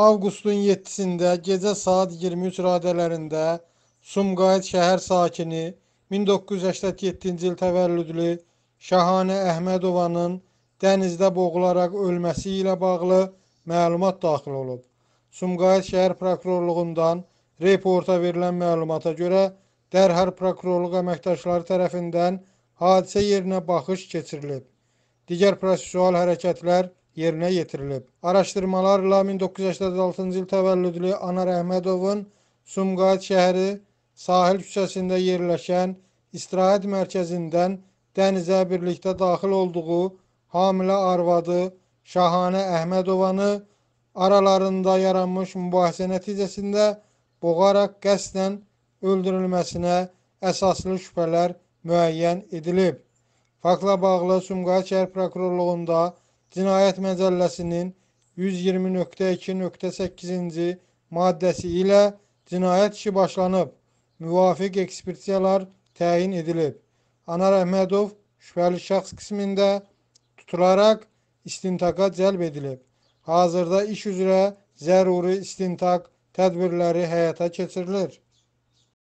Avqustun 7-sində gecə saat 23 radələrində Sumqayıt şəhər sakini 1987-ci il təvəllüdlü Şahanə Əhmədovanın dənizdə boğularaq ölməsi ilə bağlı məlumat daxil olub. Sumqayıt şəhər prokurorluğundan reporta verilən məlumata görə dərhal prokurorluq əməkdaşları tərəfindən hadisə yerinə baxış keçirilib. Digər prosessual hərəkətlər yerinə yetirilib. Araşdırmalarla 1986-cı il təvəllüdlü Anar Əhmədovun Sumqayıt şəhəri sahil küçəsində yerləşən istirahət mərkəzindən dənizə birlikdə daxil olduğu hamilə arvadı Şahanə Əhmədovanı aralarında yaranmış mübahisə nəticəsində boğaraq qəsdən öldürülməsinə əsaslı şübhələr müəyyən edilib. Faktla bağlı Sumqayıt şəhər prokurorluğunda Cinayət Məcəlləsinin 120.2.8-ci maddəsi ilə cinayət işi başlanıb, müvafiq ekspertiyalar təyin edilib. Anar Əhmədov şübhəli şəxs qismində tutularaq istintaqa cəlb edilib. Hazırda iş üzrə zəruri istintaq tədbirləri həyata keçirilir.